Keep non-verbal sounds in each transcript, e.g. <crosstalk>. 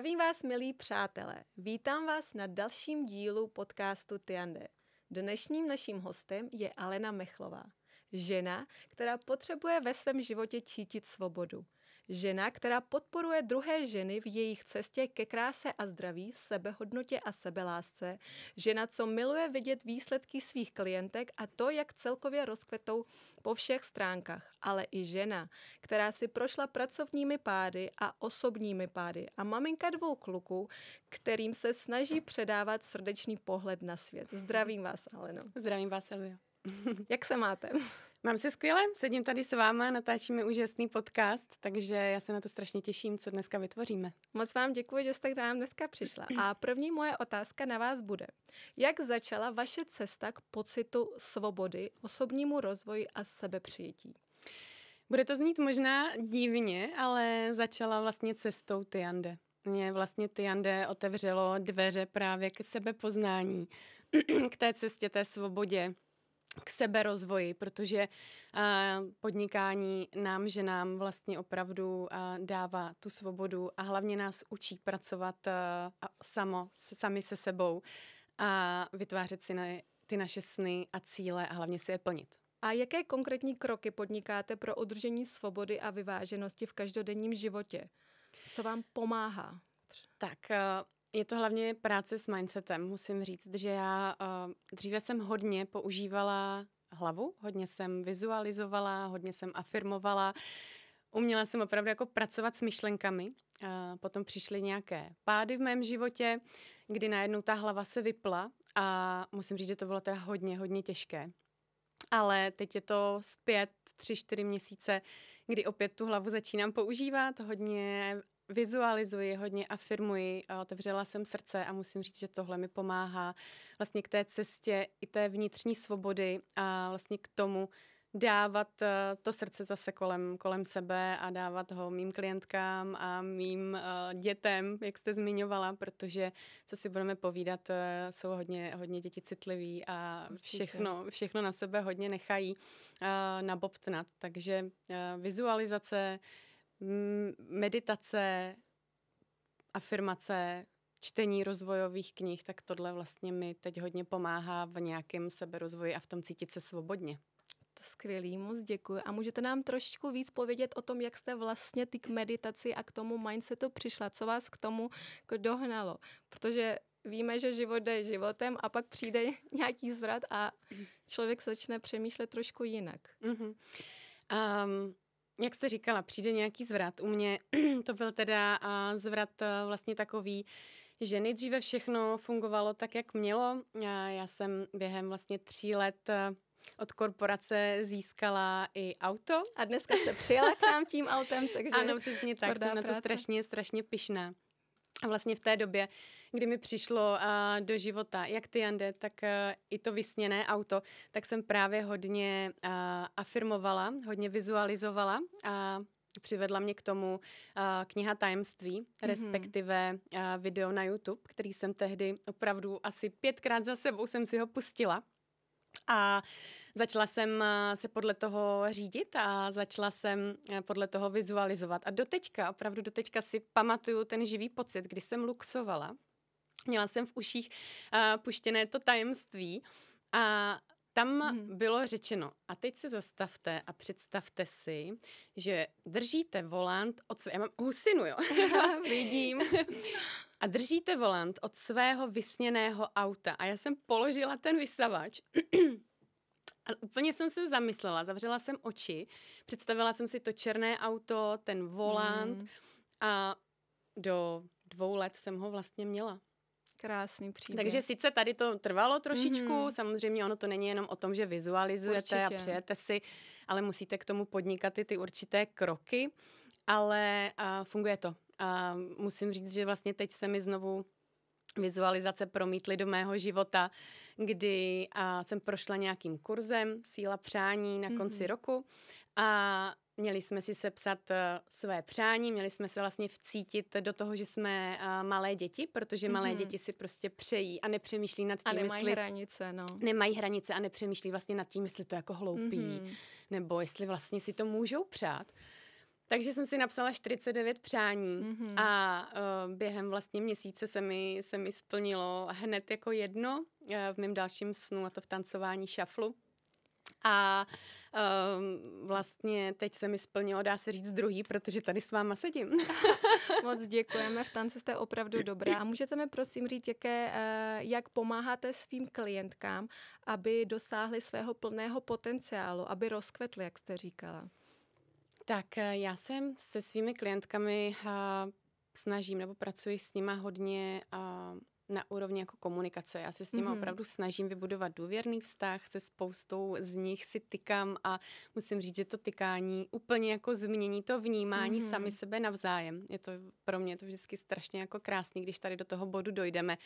Zdravím vás, milí přátelé. Vítám vás na dalším dílu podcastu Tyande. Dnešním naším hostem je Alena Mechlová. Žena, která potřebuje ve svém životě čítit svobodu. Žena, která podporuje druhé ženy v jejich cestě ke kráse a zdraví, sebehodnotě a sebelásce. Žena, co miluje vidět výsledky svých klientek a to, jak celkově rozkvetou po všech stránkách. Ale i žena, která si prošla pracovními pády a osobními pády a maminka dvou kluků, kterým se snaží předávat srdečný pohled na svět. Zdravím vás, Aleno. Zdravím vás, Silvia. jak se máte? Mám se skvěle, sedím tady s váma, natáčíme úžasný podcast, takže já se na to strašně těším, co dneska vytvoříme. Moc vám děkuji, že jste k nám dneska přišla. A první moje otázka na vás bude. Jak začala vaše cesta k pocitu svobody, osobnímu rozvoji a sebepřijetí? Bude to znít možná divně, ale začala vlastně cestou Tyande. Mě vlastně Tyande otevřelo dveře právě k sebepoznání, <clears throat> k té cestě, té svobodě, k seberozvoji, protože podnikání nám, že nám vlastně opravdu dává tu svobodu a hlavně nás učí pracovat samo, s, sami se sebou a vytvářet si na, ty naše sny a cíle a hlavně si je plnit. A jaké konkrétní kroky podnikáte pro udržení svobody a vyváženosti v každodenním životě? Co vám pomáhá? Tak, je to hlavně práce s mindsetem. Musím říct, že já uh, dříve jsem hodně používala hlavu, hodně jsem vizualizovala, hodně jsem afirmovala. Uměla jsem opravdu jako pracovat s myšlenkami. Uh, potom přišly nějaké pády v mém životě, kdy najednou ta hlava se vypla a musím říct, že to bylo teda hodně, hodně těžké. Ale teď je to zpět tři, čtyři měsíce, kdy opět tu hlavu začínám používat, hodně vizualizuji hodně, afirmuji, otevřela jsem srdce a musím říct, že tohle mi pomáhá vlastně k té cestě i té vnitřní svobody a vlastně k tomu dávat eh, to srdce zase kolem, kolem sebe a dávat ho mým klientkám a mým eh, dětem, jak jste zmiňovala, protože, co si budeme povídat, eh, jsou hodně, hodně děti citliví a všechno, všechno na sebe hodně nechají nabobtnat. Takže vizualizace, meditace, afirmace, čtení rozvojových knih, tak tohle vlastně mi teď hodně pomáhá v nějakém seberozvoji a v tom cítit se svobodně. To skvělý, moc děkuji. A můžete nám trošičku víc povědět o tom, jak jste vlastně ty k meditaci a k tomu mindsetu přišla, co vás k tomu dohnalo? Protože víme, že život jde životem a pak přijde <laughs> nějaký zvrat a člověk začne přemýšlet trošku jinak. Mm-hmm. Um, jak jste říkala, přijde nějaký zvrat. U mě <clears throat> to byl teda zvrat e, vlastně takový, že nejdříve všechno fungovalo tak, jak mělo. Já jsem během vlastně tří let e, od korporace získala i auto. A dneska jste přijela k nám tím autem, takže... Ano, přesně tak, jsem práce. na to strašně, strašně pyšná vlastně v té době, kdy mi přišlo uh, do života jak ty Jande, tak uh, i to vysněné auto, tak jsem právě hodně uh, afirmovala, hodně vizualizovala a přivedla mě k tomu uh, kniha Tajemství, mm-hmm. respektive uh, video na YouTube, který jsem tehdy opravdu asi pětkrát za sebou jsem si ho pustila. A začala jsem eh, se podle toho řídit a začala jsem eh, podle toho vizualizovat. A doteďka, opravdu doteďka si pamatuju ten živý pocit, kdy jsem luxovala. Měla jsem v uších uh, puštěné to tajemství a tam hmm. bylo řečeno, a teď se zastavte a představte si, že držíte volant od své... Já mám husinu, jo? <laughs> vidím. <laughs> a držíte volant od svého vysněného auta. A já jsem položila ten vysavač <clears throat> a úplně jsem se zamyslela, zavřela jsem oči, představila jsem si to černé auto, ten volant mm. a do dvou let jsem ho vlastně měla. Krásný příběh. Takže sice tady to trvalo trošičku, mm-hmm. samozřejmě ono to není jenom o tom, že vizualizujete Určitě. a přejete si, ale musíte k tomu podnikat i ty určité kroky, ale a funguje to. A musím říct, že vlastně teď se mi znovu vizualizace promítly do mého života, kdy a, jsem prošla nějakým kurzem Síla přání na mhm. konci mm-hmm. roku a měli jsme si sepsat e, své přání, měli jsme se vlastně vcítit do toho, že jsme e, malé děti, protože malé mm-hmm. děti si prostě přejí a nepřemýšlí nad tím, a nemají jestli... hranice, no. Nemají hranice a nepřemýšlí vlastně nad tím, jestli to jako hloupí, mm-hmm. nebo jestli vlastně si to můžou přát. Takže jsem si napsala 49 přání mm-hmm. a uh, během vlastně měsíce se mi, se mi splnilo hned jako jedno uh, v mém dalším snu, a to v tancování šaflu. A um, vlastně teď se mi splnilo, dá se říct, druhý, protože tady s váma sedím. <laughs> Moc děkujeme, v tance jste opravdu dobrá. A můžete mi prosím říct, jaké, jak pomáháte svým klientkám, aby dosáhly svého plného potenciálu, aby rozkvetli, jak jste říkala? Tak eh, já jsem se svými klientkami eh, snažím nebo pracuji s nima hodně eh, na úrovni jako komunikace. Já se s nimi mm-hmm. opravdu snažím vybudovat důvěrný vztah, se spoustou z nich si tykám a musím říct, že to tykání úplně jako změní to vnímání mm-hmm. sami sebe navzájem. Je to pro mě to vždycky strašně jako krásný, když tady do toho bodu dojdeme,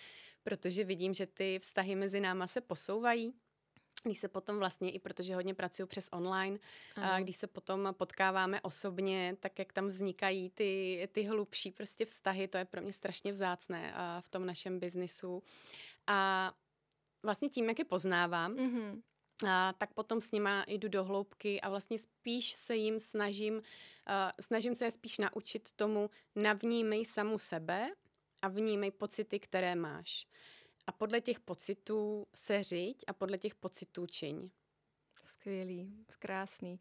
protože vidím, že ty vztahy mezi náma se posouvají když se potom vlastně, i protože hodně pracuji přes online, a když se potom potkáváme osobně, tak jak tam vznikají ty, ty hlubší prostě vztahy, to je pro mě strašně vzácné v tom našem biznisu. A vlastně tím, jak je poznávám, mm-hmm. A, tak potom s nima jdu do hloubky a vlastně spíš se jim snažím, a snažím se je spíš naučit tomu, navnímej samu sebe a vnímej pocity, které máš. A podle těch pocitů se řiď a podle těch pocitů čiň. Skvělý, krásný.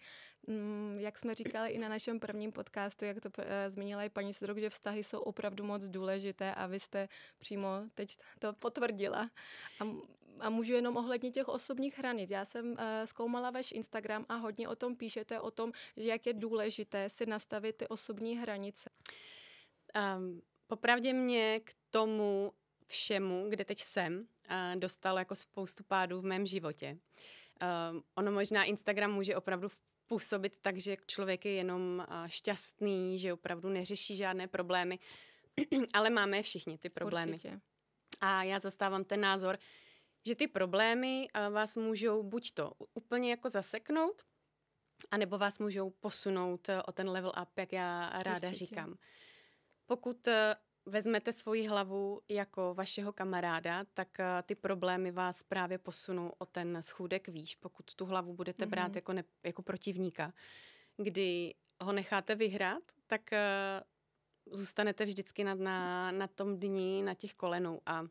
Mm, jak jsme říkali i na našem prvním podcastu, jak to eh, zmínila i paní Sodrok, že vztahy jsou opravdu moc důležité a vy jste přímo teď to potvrdila. A, a můžu jenom ohledně těch osobních hranic. Já jsem uh, zkoumala váš Instagram a hodně o tom píšete, o tom, že jak je důležité si nastavit ty osobní hranice. Um, popravdě mě k tomu všemu, kde teď jsem, dostal jako spoustu pádů v mém životě. Ehm, ono možná Instagram může opravdu působit tak, že člověk je jenom šťastný, že opravdu neřeší žádné problémy, <clears throat> ale máme všichni ty problémy. Určitě. A já zastávám ten názor, že ty problémy vás můžou buď to úplně jako zaseknout, anebo vás můžou posunout e, o ten level up, jak já ráda Určitě. říkám. Pokud e, vezmete svoji hlavu jako vašeho kamaráda, tak eh, ty problémy vás právě posunou o ten schůdek výš, pokud tu hlavu budete mm-hmm. brát mhm. jako, ne, jako protivníka. Kdy ho necháte vyhrát, tak eh, zůstanete vždycky na, na, na tom dní, na těch kolenou. A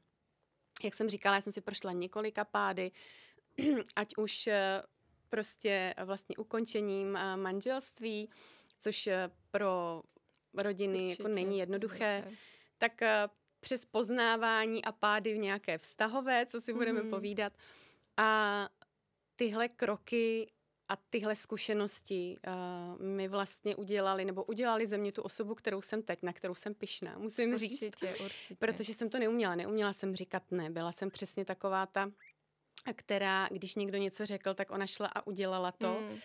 jak jsem říkala, já jsem si prošla několika pády, <clears throat> ať už eh, prostě vlastně ukončením manželství, což pro rodiny jako Určitě. jako není jednoduché. Okay tak eh, přes poznávání a pády v nějaké vztahové, co si budeme mm. povídat. A tyhle kroky a tyhle zkušenosti uh, mi vlastně udělali, nebo udělali ze mě tu osobu, kterou jsem teď, na kterou jsem pišná, musím určitě, říct. Určitě, určitě. Protože jsem to neuměla, neuměla jsem říkat ne, byla jsem přesně taková ta, která, když někdo něco řekl, tak ona šla a udělala to. Mm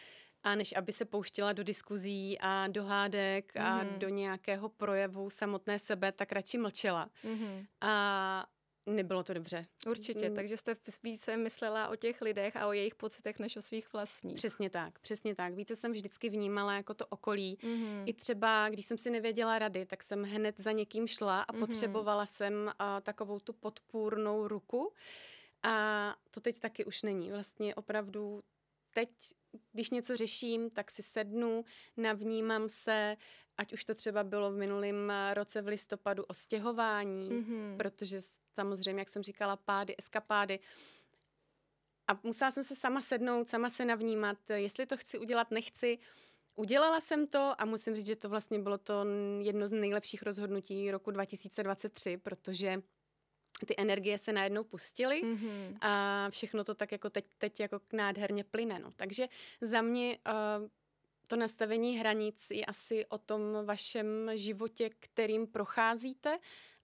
a než aby se pouštěla do diskuzí a do hádek mm-hmm. a mhm. do nějakého projevu samotné sebe, tak radši mlčela. Mm-hmm. A nebylo to dobře. Určitě, mm. takže jste více myslela o těch lidech a o jejich pocitech než o svých vlastních. Přesně tak, přesně tak. Více jsem vždycky vnímala jako to okolí. Mm-hmm. I třeba, když jsem si nevěděla rady, tak jsem hned za někým šla a mm-hmm. potřebovala jsem a, takovou tu podpůrnou ruku. A to teď taky už není. Vlastně opravdu teď když něco řeším, tak si sednu, navnímám se, ať už to třeba bylo v minulém eh, roce v listopadu o stěhování, mm-hmm. protože samozřejmě, jak jsem říkala, pády, eskapády, a musela jsem se sama sednout, sama se navnímat, jestli to chci udělat, nechci. Udělala jsem to a musím říct, že to vlastně bylo to jedno z nejlepších rozhodnutí roku 2023, protože ty energie se najednou pustily mm-hmm. a všechno to tak jako teď, teď jako nádherně plyne. No. Takže za mě uh, to nastavení hranic je asi o tom vašem životě, kterým procházíte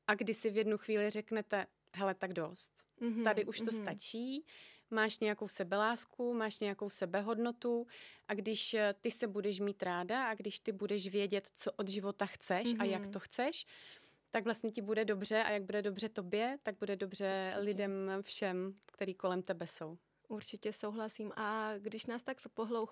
a kdy si v jednu chvíli řeknete, hele, tak dost, mm-hmm. tady už to mm-hmm. stačí, máš nějakou sebelásku, máš nějakou sebehodnotu a když eh, ty se budeš mít ráda a když ty budeš vědět, co od života chceš mm-hmm. a jak mm-hmm. to chceš, tak vlastně ti bude dobře a jak bude dobře tobě, tak bude dobře Určitě. lidem všem, který kolem tebe jsou. Určitě souhlasím. A když nás tak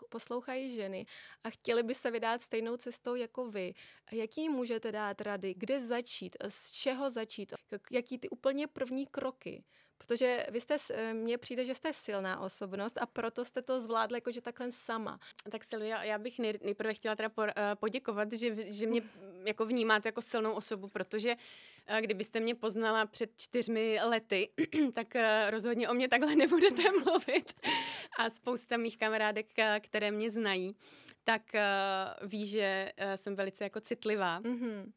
poslouchají ženy a chtěli by se vydat stejnou cestou jako vy, jaký můžete dát rady, kde začít, z čeho začít, jaký ty úplně první kroky Protože vy jste, eh, mně přijde, že jste silná osobnost a proto jste to zvládla jakože takhle sama. Tak Silvia, já bych nejprve chtěla teda eh, poděkovat, že, že mě <laughs> jako vnímáte jako silnou osobu, protože eh, kdybyste mě poznala před čtyřmi lety, <clears throat> tak rozhodně o mě takhle <laughs> nebudete mluvit. A spousta mých kamarádek, které mě znají, tak ví, že jsem velice jako citlivá. Mm-hmm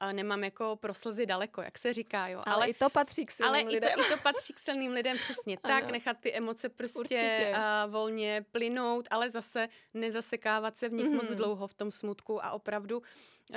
a nemám jako proslzy daleko, jak se říká, jo. Ale, ale i to patří k silným ale lidem. Ale i, to, i to patří k silným lidem, přesně <laughs> tak, ano. nechat ty emoce prostě Určitě. uh, volně plynout, ale zase nezasekávat se v nich mm-hmm. moc mhm. dlouho v tom smutku a opravdu uh,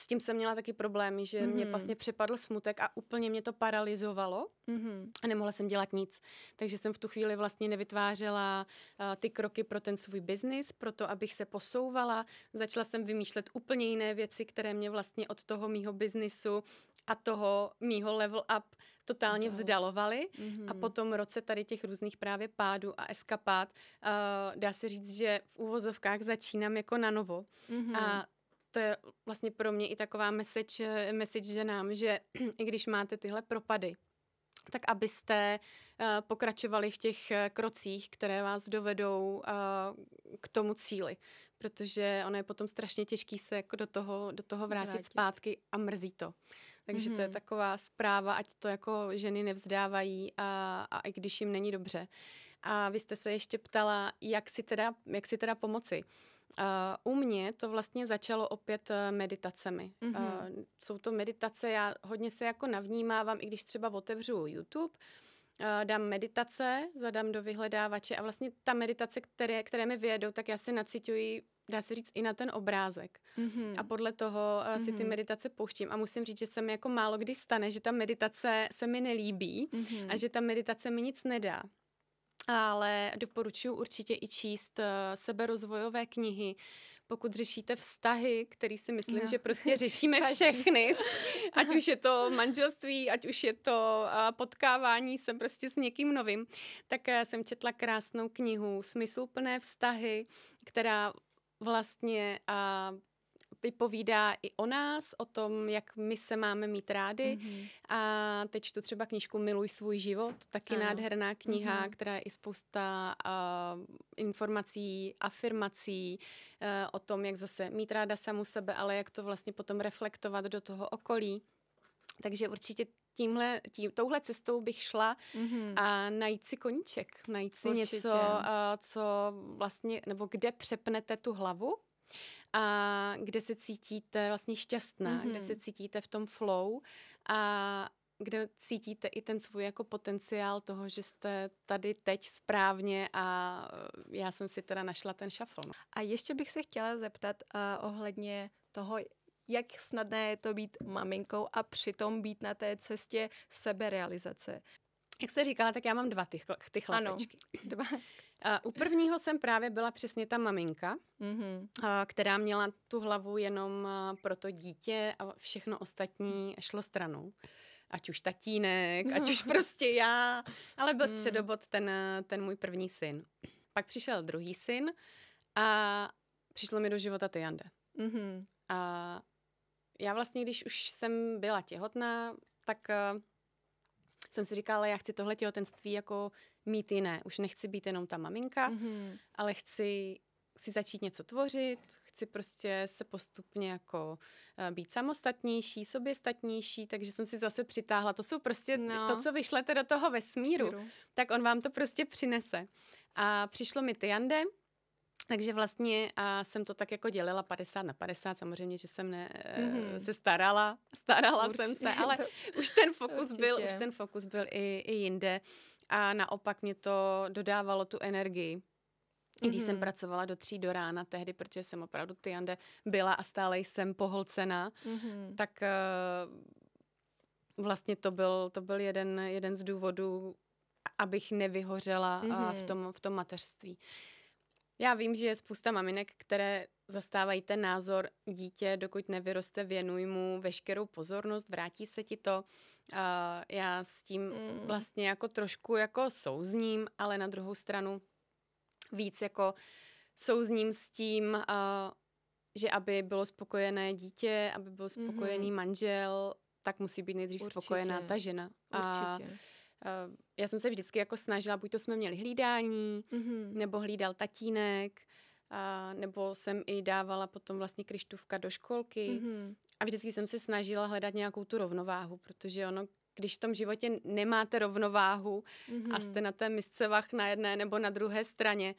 s tím jsem měla taky problémy, že mm-hmm. mě mhm. vlastně přepadl smutek a úplně mě to paralizovalo mm-hmm. a nemohla jsem dělat nic. Takže jsem v tu chvíli vlastně nevytvářela uh, ty kroky pro ten svůj biznis, pro to, abych se posouvala. Začala jsem vymýšlet úplně jiné věci, které mě vlastně od toho mýho biznisu a toho mýho level up totálně vzdalovaly mm-hmm. a mhm. po tom roce tady těch různých právě pádů a eskapát uh, eh, dá se říct, že v úvozovkách začínám jako na novo mm-hmm. a to je vlastně pro mě i taková message, eh, message ženám, že <clears throat> i když máte tyhle propady, tak abyste eh, pokračovali v těch eh, krocích, které vás dovedou k tomu cíli. Protože ono je potom strašně těžký se jako do toho, do toho vrátit, vrátit zpátky a mrzí to. Takže mm-hmm. to je mhm. taková zpráva, ať to jako ženy nevzdávají a, a i když jim není dobře. A vy jste se ještě ptala, jak si teda, jak si teda pomoci. Uh, Uh, u mě to vlastně začalo opět eh, meditacemi. Mm-hmm. Uh, jsou to meditace, já hodně se jako navnímávám, i když třeba otevřu YouTube, uh, dám meditace, zadám do vyhledávače a vlastně ta meditace, které, které mi vyjedou, tak já si nacituji. dá se říct, i na ten obrázek. Mm-hmm. A podle toho uh, si mm-hmm. ty mhm. meditace pouštím. A musím říct, že se mi jako málo kdy stane, že ta meditace se mi nelíbí mm-hmm. a že ta meditace mi nic nedá ale doporučuji určitě i číst uh, seberozvojové knihy, pokud řešíte vztahy, který si myslím, no. že prostě <laughs> řešíme všechny, <laughs> ať už je to manželství, ať už je to uh, potkávání se prostě s někým novým, tak uh, jsem četla krásnou knihu Smysluplné vztahy, která vlastně uh, vypovídá i o nás, o tom, jak my se máme mít rády. Mm-hmm. A teď tu třeba knížku Miluj svůj život, taky ano. nádherná kniha, mm-hmm. která je i spousta uh, informací, afirmací uh, o tom, jak zase mít ráda samu sebe, ale jak to vlastně potom reflektovat do toho okolí. Takže určitě tímhle, tím, touhle cestou bych šla mm-hmm. a najít si koníček, najít si Určitě. něco, e, co vlastně, nebo kde přepnete tu hlavu a kde se cítíte vlastně šťastná, mm-hmm. kde se mhm. cítíte v tom flow a kde cítíte i ten svůj jako potenciál toho, že jste tady teď správně a eh, já jsem si teda našla ten šafl. No. A ještě bych se chtěla zeptat uh, ohledně toho, jak snadné je to být maminkou a přitom být na té cestě seberealizace. Jak jste říkala, tak já mám dva ty, ty chlapečky. Ano, dva u prvního jsem právě byla přesně ta maminka, mm-hmm. která měla tu hlavu jenom pro to dítě a všechno ostatní šlo stranou. Ať už tatínek, ať už <laughs> prostě já, ale byl mm. středobod ten, ten můj první syn. Pak přišel druhý syn a přišlo mi do života Tyjande. Mm-hmm. A já vlastně, když už jsem byla těhotná, tak jsem si říkala, já chci tohle těhotenství jako mít jiné. Už nechci být jenom ta maminka, mm-hmm. ale chci si začít něco tvořit, chci prostě se postupně jako eh, být samostatnější, soběstatnější, takže jsem si zase přitáhla. To jsou prostě no. to, co vyšlete do toho vesmíru, Smíru. tak on vám to prostě přinese. A přišlo mi Tyande, takže vlastně a jsem to tak jako dělila 50 na 50, samozřejmě, že jsem ne, mm-hmm. se starala, starala Určitě jsem se, <laughs> ale už ten fokus byl, už ten fokus byl i, i jinde a naopak mě to dodávalo tu energii. I když mm-hmm. jsem mhm. pracovala do tří do rána tehdy, protože jsem opravdu ty jande byla a stále jsem poholcena, mm-hmm. tak uh, vlastně to byl, to byl jeden, jeden z důvodů, abych nevyhořela mm-hmm. uh, v, mhm. tom, v tom mateřství. Uh, já vím, že je spousta maminek, které zastávají ten názor, dítě, dokud nevyroste, věnuj mu veškerou pozornost, vrátí se ti to. já s tím mm. vlastně jako trošku jako souzním, ale na druhou stranu víc jako souzním s tím, že aby bylo spokojené dítě, aby byl spokojený mm-hmm. manžel, tak musí být nejdřív Určitě. spokojená ta žena. Určitě. A Eh, já jsem se vždycky jako snažila, buď to jsme měli hlídání, mm-hmm. nebo hlídal tatínek, a, nebo jsem i dávala potom vlastně Krištůvka do školky. Mm-hmm. A vždycky jsem se snažila hledat nějakou tu rovnováhu, protože ono, když v tom životě nemáte rovnováhu mm-hmm. a mhm. jste na té misce vach na jedné nebo na druhé straně,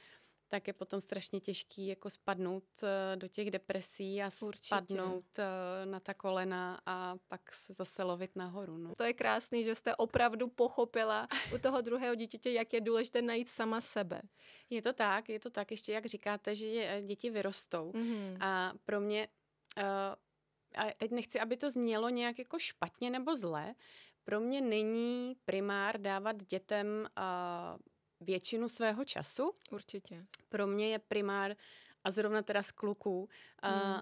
tak je potom strašně těžký jako spadnout eh, do těch depresí a Určitě. spadnout eh, na ta kolena a pak se zase lovit nahoru. No. To je krásný, že jste opravdu pochopila u toho druhého dítěte, jak je důležité najít sama sebe. Je to tak, je to tak. Ještě jak říkáte, že eh, děti vyrostou mm-hmm. a pro mě... a teď nechci, aby to znělo nějak jako špatně nebo zle. Pro mě není primár dávat dětem uh, většinu svého času. Určitě. Pro mě je primár a zrovna teda z kluků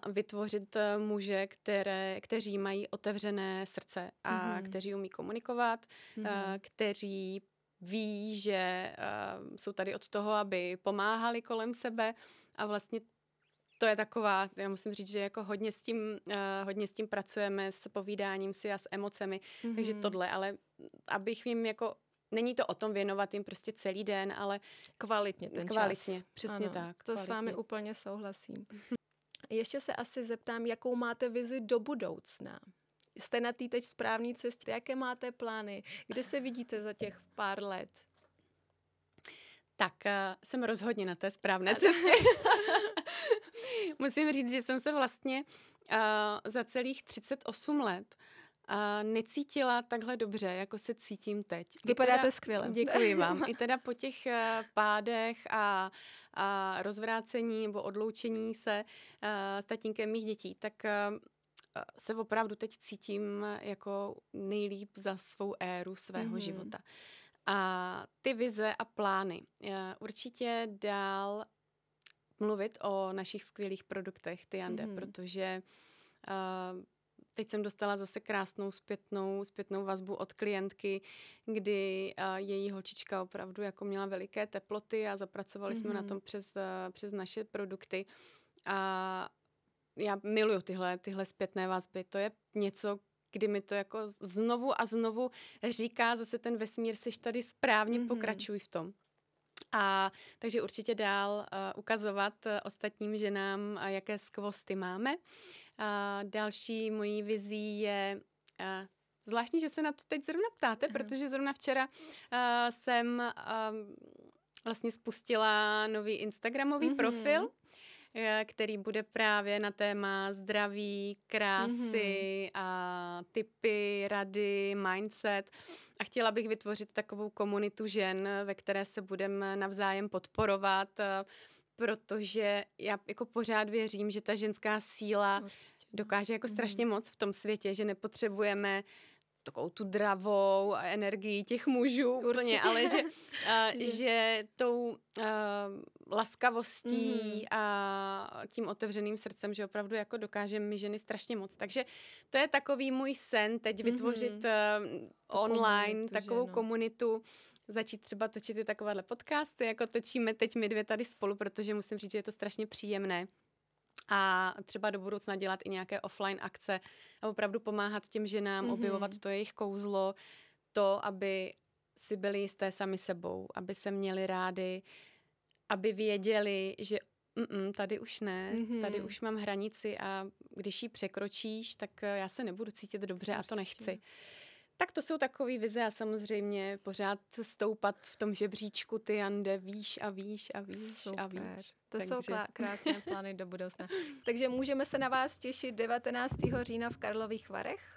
mm. vytvořit eh, muže, které, kteří mají otevřené srdce a mm. kteří umí komunikovat, mm. kteří ví, že a, eh, jsou tady od toho, aby pomáhali kolem sebe a vlastně to je taková, já musím říct, že jako hodně s tím, uh, hodně s tím pracujeme, s povídáním si a s emocemi, mm-hmm. takže hmm. tohle, ale abych jim jako Není to o tom věnovat jim prostě celý den, ale kvalitně ten kvalitně, čas. přesně ano, tak. To kvalitně. s vámi úplně souhlasím. <laughs> Ještě se asi zeptám, jakou máte vizi do budoucna? Jste na té teď správné cestě? Jaké máte plány? Kde se vidíte za těch pár let? Tak, eh, jsem rozhodně na té správné cestě. <laughs> Musím říct, že jsem se vlastně uh, za celých 38 let necítila takhle dobře, jako se cítím teď. Vypadáte skvěle. Děkuji vám. <laughs> I teda po těch eh, pádech a, a rozvrácení nebo odloučení se eh, s tatínkem mých dětí, tak eh, se opravdu teď cítím jako nejlíp za svou éru svého mm života. A ty vize a plány. Určitě dál mluvit o našich skvělých produktech, Tiande, mm protože uh, Teď jsem dostala zase krásnou zpětnou, zpětnou vazbu od klientky, kdy eh, její holčička opravdu jako měla veliké teploty a zapracovali mm-hmm. jsme na mm-hmm. tom přes, eh, přes naše produkty. A já miluju tyhle, tyhle zpětné vazby. To je něco, kdy mi to jako znovu a znovu říká zase ten vesmír, seš tady správně, mm-hmm. pokračuj v tom. A takže určitě dál uh, ukazovat ostatním ženám, jaké skvosty máme. Uh, a další mojí vizí je Zvláštní, že se na to teď zrovna ptáte, protože zrovna včera uh, jsem uh, vlastně spustila nový Instagramový mm-hmm. profil, uh, který bude právě na téma zdraví, krásy mm-hmm. a typy, rady, mindset. A chtěla bych vytvořit takovou komunitu žen, ve které se budeme navzájem podporovat. Uh, protože já jako pořád věřím, že ta ženská síla no, Určitě. No. dokáže jako strašně mhm. moc v tom světě, že nepotřebujeme takovou tu dravou a energii těch mužů Určitě. úplně, ale že, uh, <laughs> že tou uh, laskavostí mm. a tím otevřeným srdcem, že opravdu jako dokážeme my ženy strašně moc. Takže to je takový můj sen teď vytvořit mm. uh, online komunitu, takovou ženu. No. komunitu, začít třeba točit i takovéhle podcasty, jako točíme teď my dvě tady spolu, protože musím říct, že je to strašně příjemné a třeba do budoucna dělat i nějaké offline akce a opravdu pomáhat těm ženám mm-hmm. objevovat to jejich kouzlo, to, aby si byli jisté sami sebou, aby se měli rády, aby věděli, že Mm-mm, tady už ne, mm-hmm. tady už mám hranici a když ji překročíš, tak já se nebudu cítit dobře Určitě. a to nechci. Tak to jsou takové vize a samozřejmě pořád stoupat v tom žebříčku ty jande výš a výš a výš Super. a výš. To Takže. jsou krásné <laughs> plány do budoucna. Takže můžeme se na vás těšit 19. října v Karlových Varech?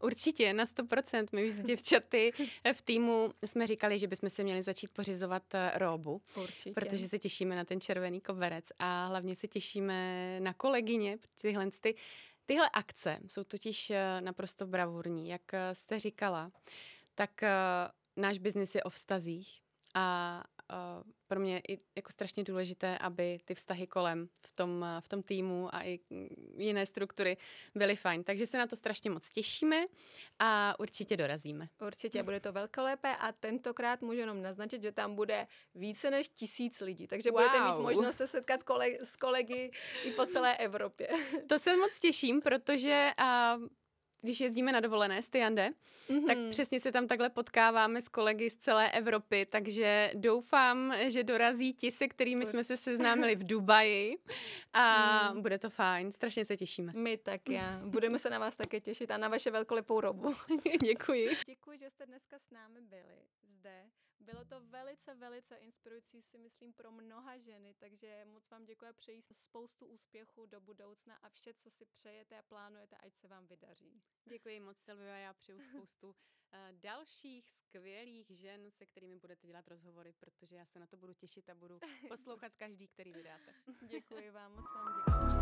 Určitě, na 100%. My už s děvčaty v týmu jsme říkali, že bychom se měli začít pořizovat eh, robu. Určitě. Protože se těšíme na ten červený koberec a hlavně se těšíme na kolegyně, tyhle ty Tyhle akce jsou totiž eh, naprosto bravurní. Jak eh, jste říkala, tak eh, náš biznis je o vztazích a Eh, pro mě i jako strašně důležité, aby ty vztahy kolem v tom, eh, v tom týmu a i jiné struktury byly fajn. Takže se na to strašně moc těšíme a určitě dorazíme. Určitě, bude to lépe a tentokrát můžu jenom naznačit, že tam bude více než tisíc lidí, takže wow. budete mít možnost se setkat kole- s kolegy i po celé Evropě. To se moc těším, protože uh, když jezdíme na dovolené s Tyande, mm-hmm. tak mhm. přesně se tam takhle potkáváme s kolegy z celé Evropy, takže doufám, že dorazí ti, se kterými jsme se seznámili v Dubaji a mm. bude to fajn, strašně se těšíme. My tak já. Budeme se na vás také těšit a na vaše velkolepou robu. <laughs> Děkuji. Děkuji, že jste dneska s námi byli zde. Bylo to velice, velice inspirující si myslím pro mnoha ženy, takže moc vám děkuji a přeji spoustu úspěchů do budoucna a vše, co si přejete a plánujete, ať se vám vydaří. Děkuji moc, a já přeju spoustu eh, dalších skvělých žen, se kterými budete dělat rozhovory, protože já se na to budu těšit a budu <laughs> poslouchat každý, který vydáte. děkuji vám, moc vám děkuji.